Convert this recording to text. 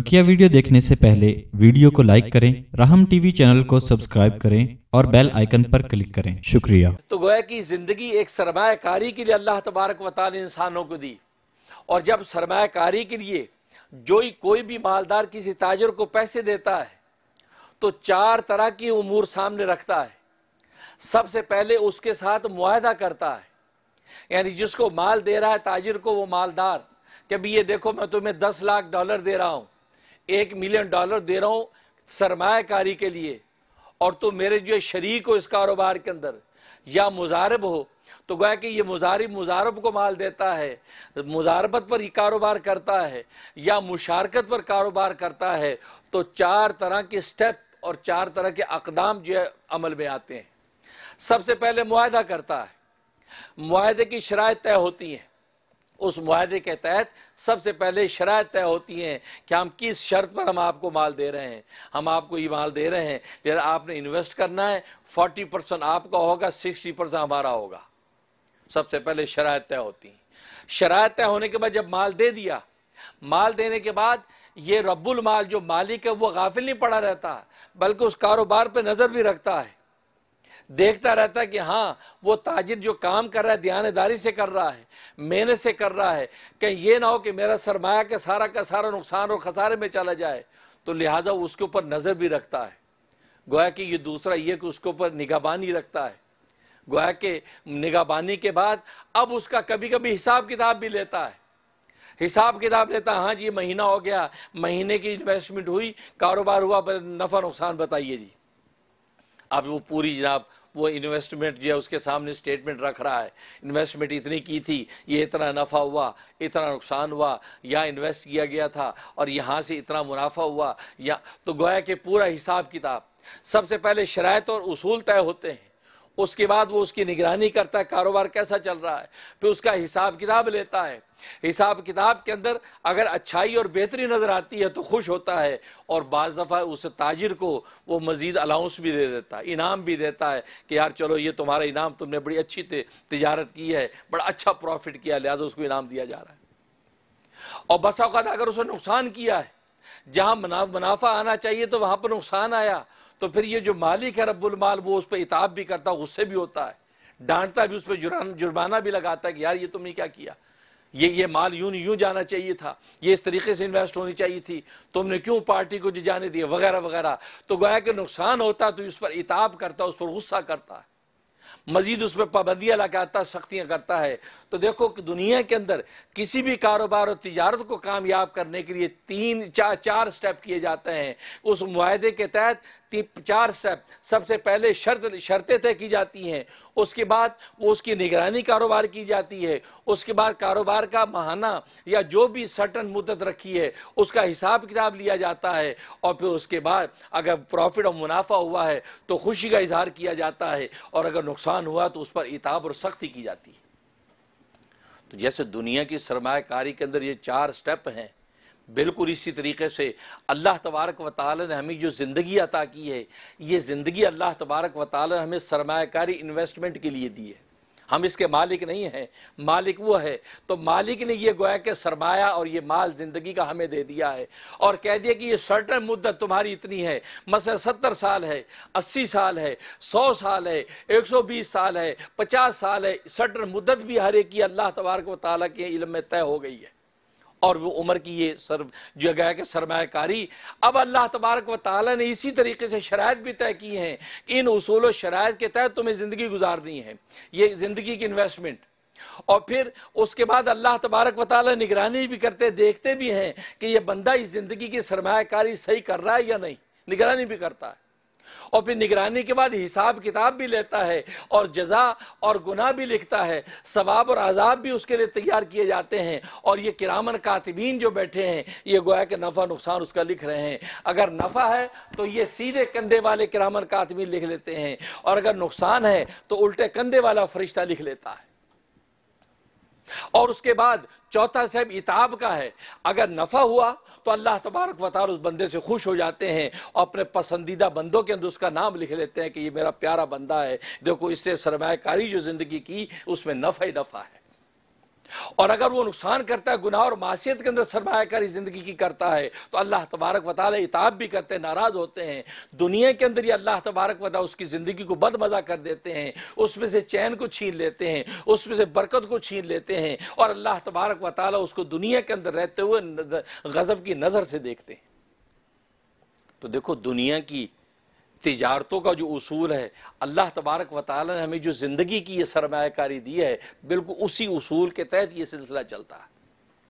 बकिया वीडियो देखने से पहले वीडियो को लाइक करें राहम टीवी चैनल को सब्सक्राइब करें और बेल आइकन पर क्लिक करें शुक्रिया तो गोया की जिंदगी एक सरमाकारी के लिए अल्लाह तबारक वाल इंसानों को दी और जब सरमाकारी के लिए जो ही कोई भी मालदार किसी ताजर को पैसे देता है तो चार तरह की उमूर सामने रखता है सबसे पहले उसके साथ मुआदा करता है यानी जिसको माल दे रहा है ताजर को वो मालदार कि भाई ये देखो मैं तुम्हें दस लाख डॉलर दे रहा हूँ एक मिलियन डॉलर दे रहा हूँ सरमाकारी के लिए और तुम तो मेरे जो शरीक हो इस कारोबार के अंदर या मुजारब हो तो गोया कि ये मुजारब मुजारब को माल देता है मुजारबत पर ही कारोबार करता है या मुशारकत पर कारोबार करता है तो चार तरह के स्टेप और चार तरह के अकदाम जो है अमल में आते हैं सबसे पहले माहदा करता है माहदे की शराय तय होती हैं उस माहे के तहत सबसे पहले शराय तय होती हैं कि हम किस शर्त पर हम आपको माल दे रहे हैं हम आपको ये माल दे रहे हैं लेकिन आपने इन्वेस्ट करना है फोर्टी परसेंट आपका होगा सिक्सटी परसेंट हमारा होगा सबसे पहले शराय तय होती हैं शराय तय होने के बाद जब माल दे दिया माल देने के बाद ये रब्बुल माल जो मालिक है वो गाफिल नहीं पड़ा रहता बल्कि उस कारोबार पर नज़र भी रखता है देखता रहता है कि हाँ वो ताजिर जो काम कर रहा है दयानदारी से कर रहा है मेहनत से कर रहा है कहीं ये ना हो कि मेरा सरमाया का सारा का सारा नुकसान और खसारे में चला जाए तो लिहाजा उसके ऊपर नज़र भी रखता है गोया कि ये दूसरा ये कि उसके ऊपर निगाहबानी रखता है गोया के निगाहबानी के बाद अब उसका कभी कभी हिसाब किताब भी लेता है हिसाब किताब लेता हाँ जी महीना हो गया महीने की इन्वेस्टमेंट हुई कारोबार हुआ नफ़ा नुकसान बताइए जी अब वो पूरी जनाब वो इन्वेस्टमेंट जो है उसके सामने स्टेटमेंट रख रहा है इन्वेस्टमेंट इतनी की थी ये इतना नफ़ा हुआ इतना नुकसान हुआ यहाँ इन्वेस्ट किया गया था और यहाँ से इतना मुनाफा हुआ या तो गोया के पूरा हिसाब किताब सबसे पहले शरात तो और उसूल तय होते हैं उसके बाद वो उसकी निगरानी करता है कारोबार कैसा चल रहा है फिर उसका हिसाब किताब लेता है हिसाब किताब के अंदर अगर अच्छाई और बेहतरी नज़र आती है तो खुश होता है और बज़ दफ़ा उस ताजिर को वो मज़ीद अलाउंस भी दे देता है इनाम भी देता है कि यार चलो ये तुम्हारा इनाम तुमने बड़ी अच्छी तजारत की है बड़ा अच्छा प्रॉफिट किया लिहाजा उसको इनाम दिया जा रहा है और बसा अगर उसने नुकसान किया है जहां मुनाफा आना चाहिए तो वहां पर नुकसान आया तो फिर ये जो मालिक है रब्बुल माल वो उस पर इताब भी करता है गुस्से भी होता है डांटता भी उस पर जुर्माना भी लगाता है कि यार ये तुमने क्या किया ये ये माल यूं यूं जाना चाहिए था ये इस तरीके से इन्वेस्ट होनी चाहिए थी तुमने क्यों पार्टी को जो जाने दिए वगैरह वगैरह तो गोया कि नुकसान होता तो उस पर इताब करता उस पर गुस्सा करता है मजीद उस पर पाबंदियां लगाता सख्तियां करता है तो देखो कि दुनिया के अंदर किसी भी कारोबार और तजारत को कामयाब करने के लिए तीन चार चार स्टेप किए जाते हैं उस माहे के तहत चार स्टेप सबसे पहले शर्त शर्तें तय की जाती हैं उसके बाद वो उसकी निगरानी कारोबार की जाती है उसके बाद कारोबार का महाना या जो भी सटन मुदत रखी है उसका हिसाब किताब लिया जाता है और फिर उसके बाद अगर प्रॉफिट और मुनाफा हुआ है तो खुशी का इजहार किया जाता है और अगर नुकसान हुआ तो उस पर इताब और सख्ती की जाती है तो जैसे दुनिया की सरमाकारी के अंदर ये चार स्टेप हैं बिल्कुल इसी तरीके से अल्लाह तबारक व ताल ने हमें जो ज़िंदगी अता की है ये ज़िंदगी अल्लाह तबारक व ने हमें सरमाकारी इन्वेस्टमेंट के लिए दी है हम इसके मालिक नहीं हैं मालिक वो है तो मालिक ने ये गोया के सरमाया और ये माल ज़िंदगी का हमें दे दिया है और कह दिया कि ये सर्टन मुद्दत तुम्हारी इतनी है मसला सत्तर साल है अस्सी साल है सौ साल है एक सौ बीस साल है पचास साल है सर्टन मुद्दत भी हर एक अल्लाह तबारक वाली के इलम में तय हो गई है और वो उम्र की ये सर जगह कि सरमाकारी अब अल्लाह तबारक व ताली ने इसी तरीके से शरात भी तय की हैं कि इन असूल शराय के तहत तुम्हें ज़िंदगी गुजारनी है ये ज़िंदगी की इन्वेस्टमेंट और फिर उसके बाद अल्लाह तबारक व ताली निगरानी भी करते देखते भी हैं कि यह बंदा इस ज़िंदगी की सरमाकारी सही कर रहा है या नहीं निगरानी भी करता है और फिर निगरानी के बाद हिसाब किताब भी लेता है और जजा और गुनाह भी लिखता है सवाब और आज़ाब भी उसके लिए तैयार किए जाते हैं और ये किरामन कातबीन जो बैठे हैं ये गोया के नफ़ा नुकसान उसका लिख रहे हैं अगर नफ़ा है तो ये सीधे कंधे वाले किरामन कातबीन लिख लेते हैं और अगर नुकसान है तो उल्टे कंधे वाला फरिश्ता लिख लेता है और उसके बाद चौथा सहब इताब का है अगर नफ़ा हुआ तो अल्लाह तबारक वतार उस बंदे से खुश हो जाते हैं और अपने पसंदीदा बंदों के अंदर उसका नाम लिख लेते हैं कि ये मेरा प्यारा बंदा है देखो इसने सरमाकारी जो ज़िंदगी की उसमें नफ़ा ही नफ़ा है और अगर वो नुकसान करता है गुनाह और मासीत के अंदर सरमाकारी ज़िंदगी की करता है तो अल्लाह तबारक वाले इताब भी करते हैं नाराज़ होते हैं दुनिया के अंदर ही अल्लाह तबारक वाली उसकी ज़िंदगी को बदमजा कर देते हैं उसमें से चैन को छीन लेते हैं उसमें से बरकत को छीन लेते हैं और अल्लाह तबारक वाले उसको दुनिया के अंदर रहते हुए गज़ब की नज़र से देखते हैं तो देखो दुनिया की तजारतों का जो असूल है अल्लाह तबारक व ताल ने हमें जो ज़िंदगी की ये सरमाकारी दी है बिल्कुल उसी असूल के तहत ये सिलसिला चलता है